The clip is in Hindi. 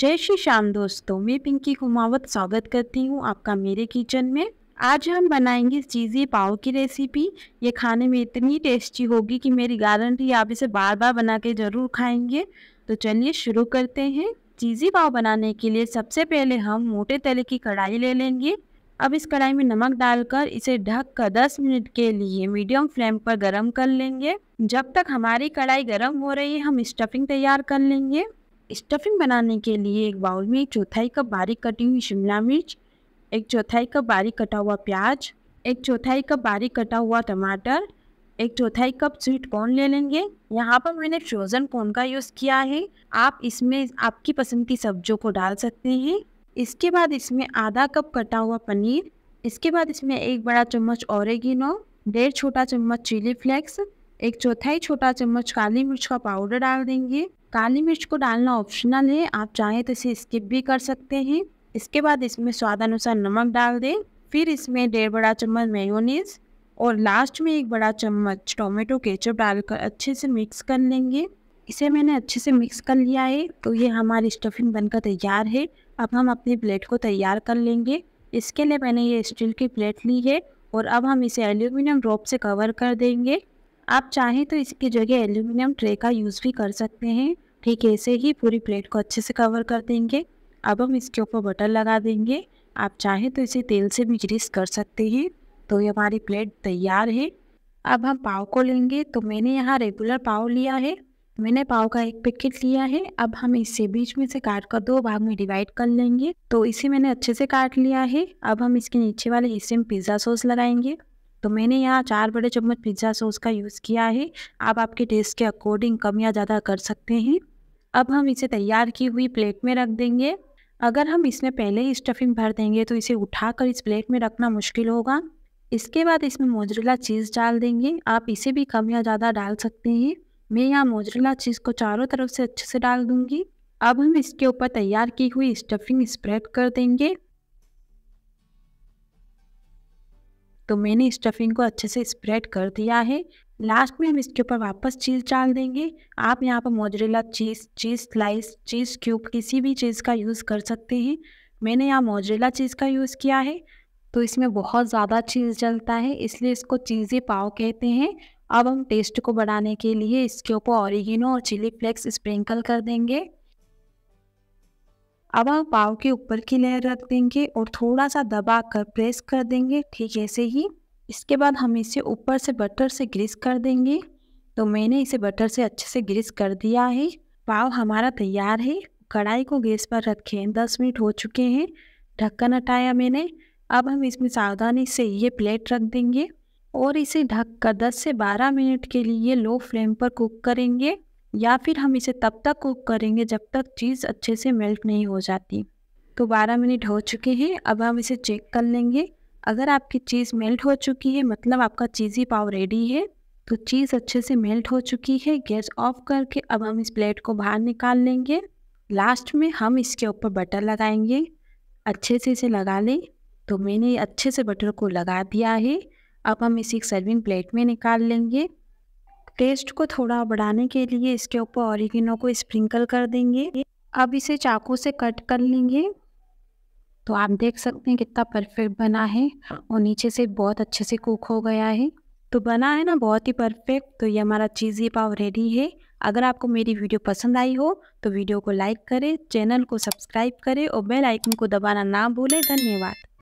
जय श्री श्याम दोस्तों मैं पिंकी कुमावत स्वागत करती हूँ आपका मेरे किचन में आज हम बनाएंगे चीज़ी पाव की रेसिपी ये खाने में इतनी टेस्टी होगी कि मेरी गारंटी आप इसे बार बार बना के ज़रूर खाएंगे तो चलिए शुरू करते हैं चीज़ी पाव बनाने के लिए सबसे पहले हम मोटे तले की कढ़ाई ले लेंगे अब इस कढ़ाई में नमक डालकर इसे ढक कर दस मिनट के लिए मीडियम फ्लेम पर गरम कर लेंगे जब तक हमारी कढ़ाई गरम हो रही है हम स्टफिंग तैयार कर लेंगे स्टफिंग बनाने के लिए एक बाउल में एक चौथाई कप बारीक कटी हुई शिमला मिर्च एक चौथाई कप बारीक कटा हुआ प्याज एक चौथाई कप बारीक कटा हुआ टमाटर एक चौथाई कप स्वीट कॉर्न ले लेंगे यहाँ पर मैंने फ्रोज़न कॉर्न का यूज़ किया है आप इसमें आपकी पसंद की सब्जियों को डाल सकते हैं इसके बाद इसमें आधा कप कटा हुआ पनीर इसके बाद इसमें एक बड़ा चम्मच औरगिनो डेढ़ छोटा चम्मच चिली फ्लेक्स एक चौथाई छोटा चम्मच काली मिर्च का पाउडर डाल देंगे काली मिर्च को डालना ऑप्शनल है आप चाहें तो इसे स्किप भी कर सकते हैं इसके बाद इसमें स्वाद अनुसार नमक डाल दें फिर इसमें डेढ़ बड़ा चम्मच मेयोनीज और लास्ट में एक बड़ा चम्मच टोमेटो केचप डालकर अच्छे से मिक्स कर लेंगे इसे मैंने अच्छे से मिक्स कर लिया है तो ये हमारी स्टफिंग बनकर तैयार है अब हम अपनी प्लेट को तैयार कर लेंगे इसके लिए मैंने ये स्टील की प्लेट ली है और अब हम इसे एल्यूमिनियम रोप से कवर कर देंगे आप चाहें तो इसकी जगह एल्यूमिनियम ट्रे का यूज़ भी कर सकते हैं ठीक ऐसे ही पूरी प्लेट को अच्छे से कवर कर देंगे अब हम इसके ऊपर बटर लगा देंगे आप चाहें तो इसे तेल से भी ग्रीस कर सकते हैं तो ये हमारी प्लेट तैयार है अब हम पाव को लेंगे तो मैंने यहाँ रेगुलर पाव लिया है मैंने पाव का एक पैकेट लिया है अब हम इसे बीच में से काट कर दो भाग में डिवाइड कर लेंगे तो इसे मैंने अच्छे से काट लिया है अब हम इसके नीचे वाले हिस्से में पिज़्ज़ा सॉस लगाएंगे तो मैंने यहाँ चार बड़े चम्मच पिज्ज़ा सॉस का यूज़ किया है आप आपके टेस्ट के अकॉर्डिंग कम या ज़्यादा कर सकते हैं अब हम इसे तैयार की हुई प्लेट में रख देंगे अगर हम इसमें पहले ही स्टफिंग भर देंगे तो इसे उठाकर इस प्लेट में रखना मुश्किल होगा इसके बाद इसमें मोजरेला चीज़ डाल देंगे आप इसे भी कम या ज़्यादा डाल सकते हैं मैं यहाँ मोजरेला चीज़ को चारों तरफ से अच्छे से डाल दूँगी अब हम इसके ऊपर तैयार की हुई स्टफिंग स्प्रेड कर देंगे तो मैंने स्टफिंग को अच्छे से स्प्रेड कर दिया है लास्ट में हम इसके ऊपर वापस चीज़ डाल देंगे आप यहाँ पर mozzarella cheese cheese slice cheese cube किसी भी चीज़ का यूज़ कर सकते हैं मैंने यहाँ मोजरेला चीज़ का यूज़ किया है तो इसमें बहुत ज़्यादा चीज़ जलता है इसलिए इसको चीज़ी पाव कहते हैं अब हम टेस्ट को बढ़ाने के लिए इसके ऊपर ऑरिगिनो और चिली फ्लेक्स स्प्रिंकल कर देंगे अब आप पाव के ऊपर की लेयर रख देंगे और थोड़ा सा दबा कर प्रेस कर देंगे ठीक ऐसे ही इसके बाद हम इसे ऊपर से बटर से ग्रीस कर देंगे तो मैंने इसे बटर से अच्छे से ग्रीस कर दिया है पाव हमारा तैयार है कढ़ाई को गैस पर रखें दस मिनट हो चुके हैं ढक्कन हटाया मैंने अब हम इसमें सावधानी से ये प्लेट रख देंगे और इसे ढक कर दस से बारह मिनट के लिए लो फ्लेम पर कुक करेंगे या फिर हम इसे तब तक कुक करेंगे जब तक चीज़ अच्छे से मेल्ट नहीं हो जाती तो 12 मिनट हो चुके हैं अब हम इसे चेक कर लेंगे अगर आपकी चीज़ मेल्ट हो चुकी है मतलब आपका चीज़ी पाव रेडी है तो चीज़ अच्छे से मेल्ट हो चुकी है गैस ऑफ करके अब हम इस प्लेट को बाहर निकाल लेंगे लास्ट में हम इसके ऊपर बटर लगाएंगे अच्छे से इसे लगा लें तो मैंने अच्छे से बटर को लगा दिया है अब हम इसे एक सर्विंग प्लेट में निकाल लेंगे टेस्ट को थोड़ा बढ़ाने के लिए इसके ऊपर ऑरिगिनो को स्प्रिंकल कर देंगे अब इसे चाकू से कट कर लेंगे तो आप देख सकते हैं कितना परफेक्ट बना है और नीचे से बहुत अच्छे से कुक हो गया है तो बना है ना बहुत ही परफेक्ट तो ये हमारा चीज़ी पाव रेडी है अगर आपको मेरी वीडियो पसंद आई हो तो वीडियो को लाइक करें चैनल को सब्सक्राइब करें और बेल आइकन को दबाना ना भूलें धन्यवाद